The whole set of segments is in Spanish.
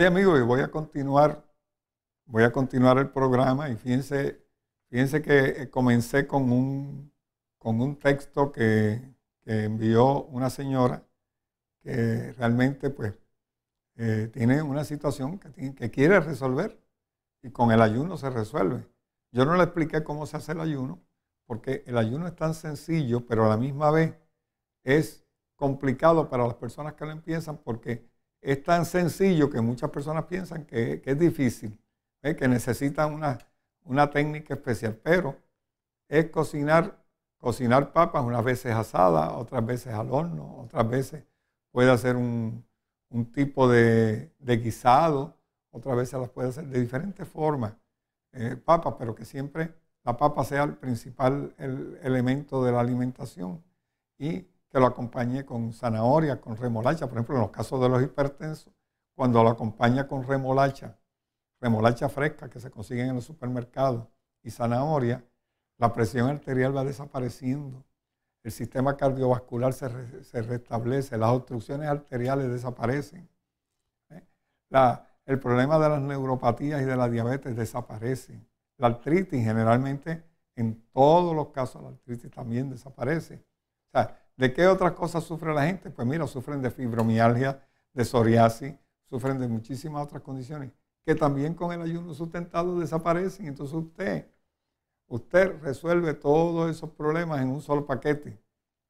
Sí, amigo, y voy a continuar, voy a continuar el programa y fíjense, fíjense que eh, comencé con un, con un texto que, envió una señora que realmente pues eh, tiene una situación que, tiene, que quiere resolver y con el ayuno se resuelve. Yo no le expliqué cómo se hace el ayuno, porque el ayuno es tan sencillo, pero a la misma vez es complicado para las personas que lo empiezan porque es tan sencillo que muchas personas piensan que, es difícil, ¿eh? que necesitan una, técnica especial, pero es cocinar, cocinar papas unas veces asada otras veces al horno, otras veces puede hacer un, tipo de, guisado, otras veces las puede hacer de diferentes formas, eh, papas, pero que siempre la papa sea el principal el elemento de la alimentación y que lo acompañe con zanahoria, con remolacha. Por ejemplo, en los casos de los hipertensos, cuando lo acompaña con remolacha, remolacha fresca que se consiguen en los supermercados y zanahoria, la presión arterial va desapareciendo, el sistema cardiovascular se, restablece, las obstrucciones arteriales desaparecen, ¿eh? el problema de las neuropatías y de la diabetes desaparece, la artritis generalmente, en todos los casos la artritis también desaparece. O sea, ¿De qué otras cosas sufre la gente? Pues mira, sufren de fibromialgia, de psoriasis, sufren de muchísimas otras condiciones que también con el ayuno sustentado desaparecen. Entonces usted, usted resuelve todos esos problemas en un solo paquete,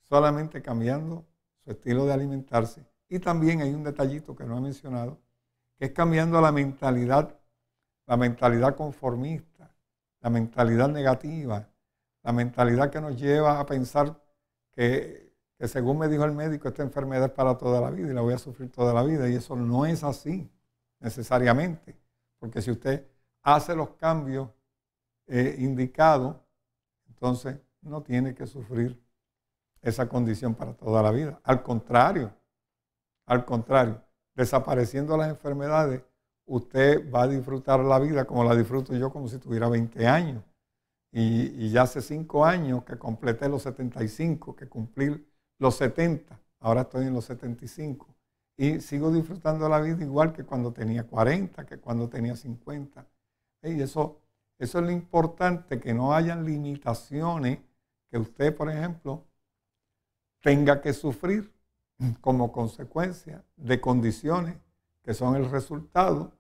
solamente cambiando su estilo de alimentarse. Y también hay un detallito que no he mencionado, que es cambiando la mentalidad, la mentalidad conformista, la mentalidad negativa, la mentalidad que nos lleva a pensar que que según me dijo el médico, esta enfermedad es para toda la vida y la voy a sufrir toda la vida. Y eso no es así necesariamente, porque si usted hace los cambios eh, indicados, entonces no tiene que sufrir esa condición para toda la vida. Al contrario, al contrario, desapareciendo las enfermedades, usted va a disfrutar la vida como la disfruto yo, como si tuviera 20 años. Y, y ya hace 5 años que completé los 75, que cumplí los 70, ahora estoy en los 75. Y sigo disfrutando la vida igual que cuando tenía 40, que cuando tenía 50. Y eso, eso es lo importante, que no hayan limitaciones que usted, por ejemplo, tenga que sufrir como consecuencia de condiciones que son el resultado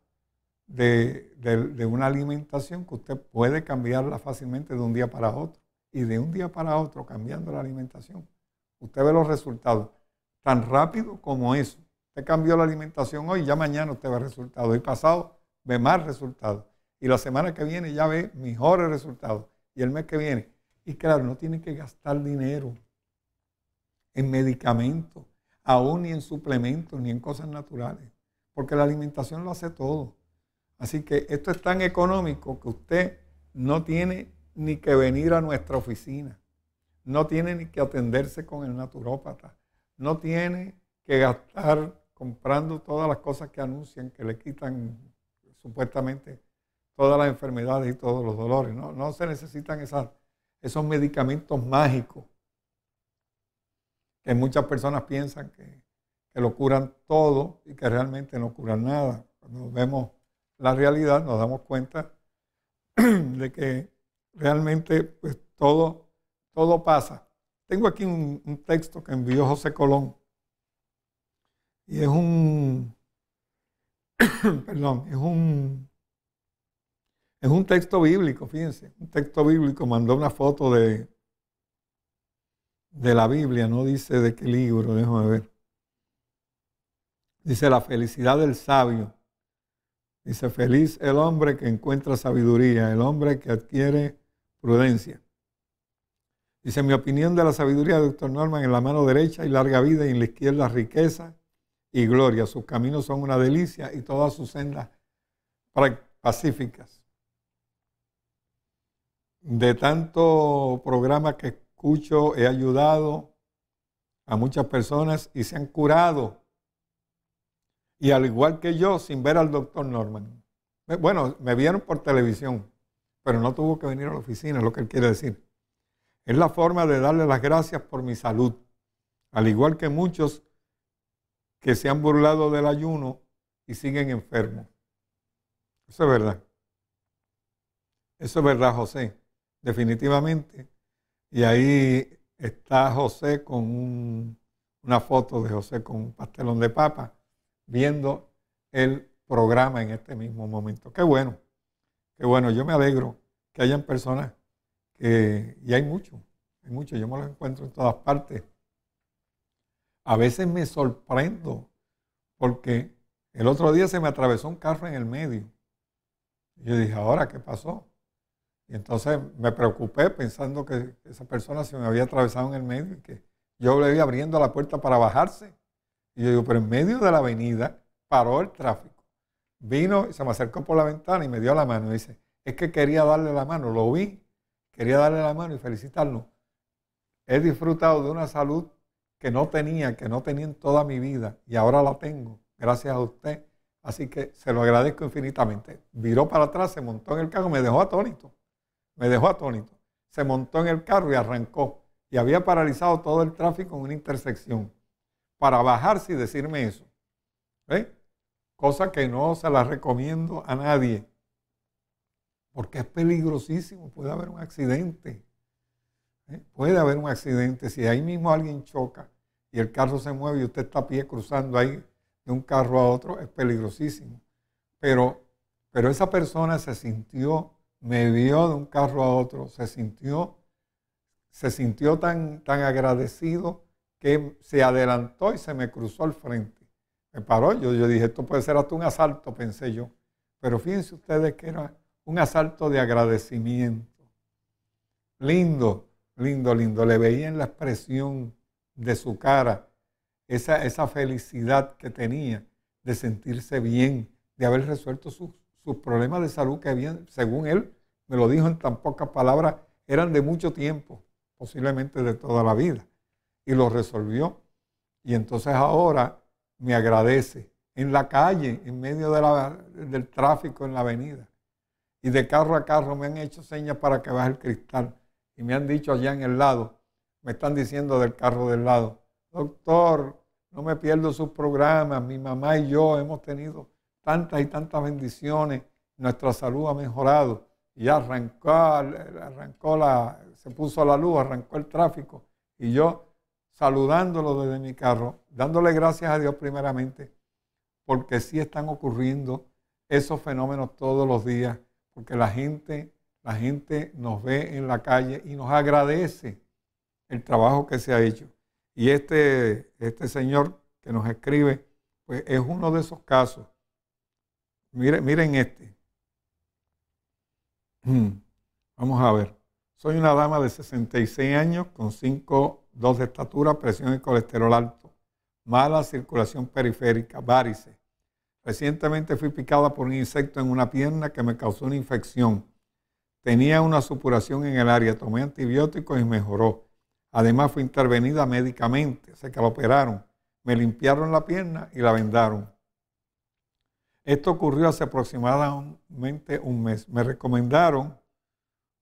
de, una alimentación que usted puede cambiarla fácilmente de un día para otro. Y de un día para otro, cambiando la alimentación, Usted ve los resultados. Tan rápido como eso. Usted cambió la alimentación hoy, ya mañana usted ve resultados. hoy pasado ve más resultados. Y la semana que viene ya ve mejores resultados. Y el mes que viene. Y claro, no tiene que gastar dinero en medicamentos, aún ni en suplementos, ni en cosas naturales. Porque la alimentación lo hace todo. Así que esto es tan económico que usted no tiene ni que venir a nuestra oficina no tiene que atenderse con el naturópata, no tiene que gastar comprando todas las cosas que anuncian que le quitan supuestamente todas las enfermedades y todos los dolores. No, se necesitan esas, esos medicamentos mágicos que muchas personas piensan que, que lo curan todo y que realmente no curan nada. Cuando vemos la realidad nos damos cuenta de que realmente pues todo todo pasa. Tengo aquí un, texto que envió José Colón. Y es un, perdón, es un, es un texto bíblico, fíjense, un texto bíblico, mandó una foto de, de la Biblia, no dice de qué libro, déjame ver. Dice la felicidad del sabio. Dice, feliz el hombre que encuentra sabiduría, el hombre que adquiere prudencia. Dice, mi opinión de la sabiduría del Dr. Norman en la mano derecha y larga vida y en la izquierda riqueza y gloria. Sus caminos son una delicia y todas sus sendas pacíficas. De tanto programa que escucho, he ayudado a muchas personas y se han curado. Y al igual que yo, sin ver al doctor Norman. Bueno, me vieron por televisión, pero no tuvo que venir a la oficina, lo que él quiere decir. Es la forma de darle las gracias por mi salud. Al igual que muchos que se han burlado del ayuno y siguen enfermos. Eso es verdad. Eso es verdad, José. Definitivamente. Y ahí está José con una foto de José con un pastelón de papa, viendo el programa en este mismo momento. Qué bueno. Qué bueno. Yo me alegro que hayan personas eh, y hay mucho, hay mucho. Yo me los encuentro en todas partes. A veces me sorprendo porque el otro día se me atravesó un carro en el medio. Yo dije, ¿ahora qué pasó? Y entonces me preocupé pensando que esa persona se me había atravesado en el medio y que yo le vi abriendo la puerta para bajarse. Y yo digo, pero en medio de la avenida paró el tráfico. Vino, y se me acercó por la ventana y me dio la mano. Y dice, es que quería darle la mano, lo vi quería darle la mano y felicitarlo, He disfrutado de una salud que no tenía, que no tenía en toda mi vida y ahora la tengo, gracias a usted. Así que se lo agradezco infinitamente. Viró para atrás, se montó en el carro, me dejó atónito, me dejó atónito. Se montó en el carro y arrancó y había paralizado todo el tráfico en una intersección para bajarse y decirme eso. ¿eh? Cosa que no se la recomiendo a nadie porque es peligrosísimo, puede haber un accidente. ¿eh? Puede haber un accidente. Si ahí mismo alguien choca y el carro se mueve y usted está a pie cruzando ahí de un carro a otro, es peligrosísimo. Pero, pero esa persona se sintió, me vio de un carro a otro, se sintió, se sintió tan, tan agradecido que se adelantó y se me cruzó al frente. Me paró, yo, yo dije, esto puede ser hasta un asalto, pensé yo. Pero fíjense ustedes que era un asalto de agradecimiento. Lindo, lindo, lindo. Le veía en la expresión de su cara esa, esa felicidad que tenía de sentirse bien, de haber resuelto sus, problemas de salud que habían, según él, me lo dijo en tan pocas palabras, eran de mucho tiempo, posiblemente de toda la vida. Y lo resolvió. Y entonces ahora me agradece en la calle, en medio de del tráfico en la avenida y de carro a carro me han hecho señas para que baje el cristal y me han dicho allá en el lado, me están diciendo del carro del lado, doctor, no me pierdo sus programas, mi mamá y yo hemos tenido tantas y tantas bendiciones, nuestra salud ha mejorado y arrancó, arrancó la, se puso la luz, arrancó el tráfico y yo saludándolo desde mi carro, dándole gracias a Dios primeramente, porque sí están ocurriendo esos fenómenos todos los días porque la gente, la gente nos ve en la calle y nos agradece el trabajo que se ha hecho. Y este, este señor que nos escribe, pues es uno de esos casos. Miren, miren este. Mm, vamos a ver. Soy una dama de 66 años con 5, 2 de estatura, presión y colesterol alto, mala circulación periférica, varices, Recientemente fui picada por un insecto en una pierna que me causó una infección. Tenía una supuración en el área, tomé antibióticos y mejoró. Además fui intervenida médicamente, se que la operaron, me limpiaron la pierna y la vendaron. Esto ocurrió hace aproximadamente un mes. Me recomendaron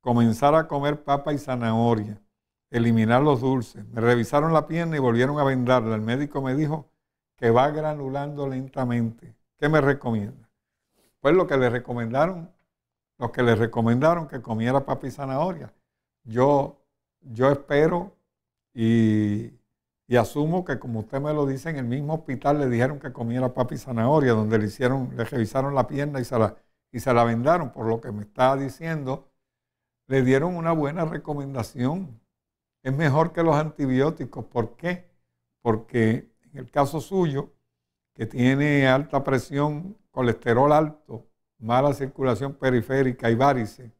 comenzar a comer papa y zanahoria, eliminar los dulces. Me revisaron la pierna y volvieron a vendarla. El médico me dijo que va granulando lentamente. ¿Qué me recomienda? Pues lo que le recomendaron, lo que le recomendaron que comiera papi y zanahoria. Yo, yo espero y, asumo que como usted me lo dice, en el mismo hospital le dijeron que comiera papi y zanahoria, donde le hicieron, le revisaron la pierna y se y se la vendaron, por lo que me estaba diciendo, le dieron una buena recomendación. Es mejor que los antibióticos. ¿Por qué? Porque en el caso suyo, que tiene alta presión, colesterol alto, mala circulación periférica y varices.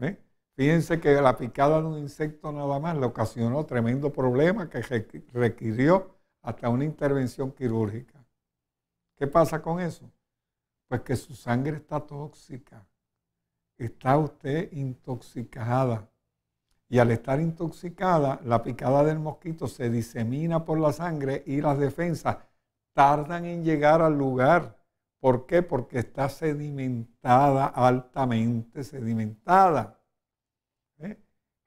¿eh? Fíjense que la picada de un insecto nada más le ocasionó tremendo problema que requirió hasta una intervención quirúrgica. ¿Qué pasa con eso? Pues que su sangre está tóxica. Está usted intoxicada. Y al estar intoxicada, la picada del mosquito se disemina por la sangre y las defensas tardan en llegar al lugar. ¿Por qué? Porque está sedimentada, altamente sedimentada. ¿Eh?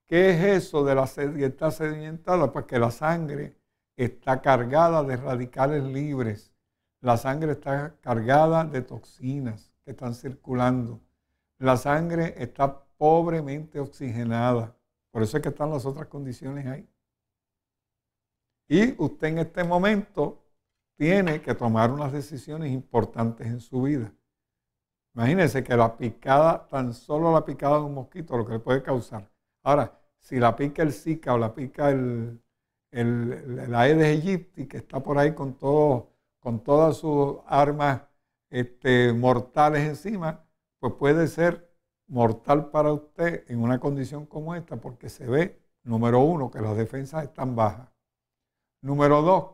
¿Qué es eso de la sed que está sedimentada? Pues que la sangre está cargada de radicales libres. La sangre está cargada de toxinas que están circulando. La sangre está pobremente oxigenada. Por eso es que están las otras condiciones ahí. Y usted en este momento tiene que tomar unas decisiones importantes en su vida. Imagínense que la picada, tan solo la picada de un mosquito, lo que le puede causar. Ahora, si la pica el Zika o la pica el, el, la Aedes aegypti, que está por ahí con, todo, con todas sus armas este, mortales encima, pues puede ser mortal para usted en una condición como esta, porque se ve, número uno, que las defensas están bajas. Número dos,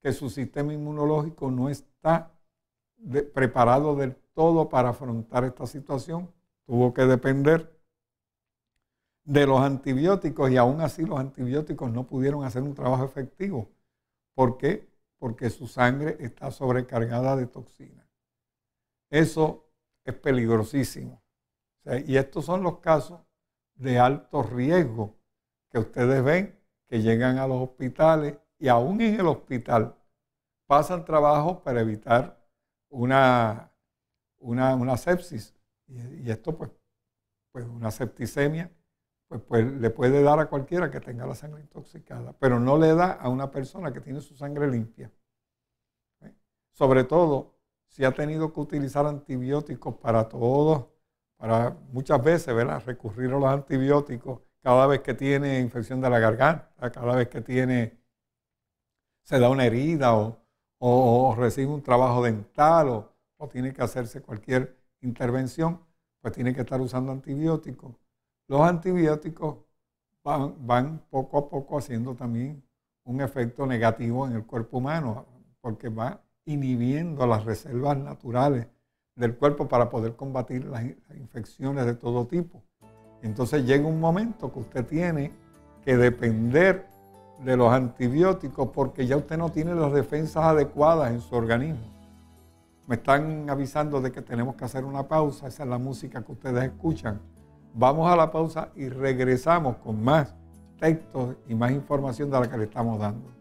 que su sistema inmunológico no está preparado del todo para afrontar esta situación. Tuvo que depender de los antibióticos y aún así los antibióticos no pudieron hacer un trabajo efectivo. ¿Por qué? Porque su sangre está sobrecargada de toxinas. Eso es peligrosísimo. y estos son los casos de alto riesgo que ustedes ven que llegan a los hospitales y aún en el hospital pasan trabajo para evitar una, una, sepsis. Y, esto, pues, pues, una septicemia, pues, pues le puede dar a cualquiera que tenga la sangre intoxicada, pero no le da a una persona que tiene su sangre limpia. ¿eh? Sobre todo si ha tenido que utilizar antibióticos para todos, para muchas veces, ¿verdad? Recurrir a los antibióticos cada vez que tiene infección de la garganta, cada vez que tiene se da una herida o, recibe un trabajo dental o, tiene que hacerse cualquier intervención, pues tiene que estar usando antibióticos. Los antibióticos van, van poco a poco haciendo también un efecto negativo en el cuerpo humano, porque va inhibiendo las reservas naturales del cuerpo para poder combatir las infecciones de todo tipo. Entonces llega un momento que usted tiene que depender de los antibióticos porque ya usted no tiene las defensas adecuadas en su organismo. Me están avisando de que tenemos que hacer una pausa, esa es la música que ustedes escuchan. Vamos a la pausa y regresamos con más textos y más información de la que le estamos dando.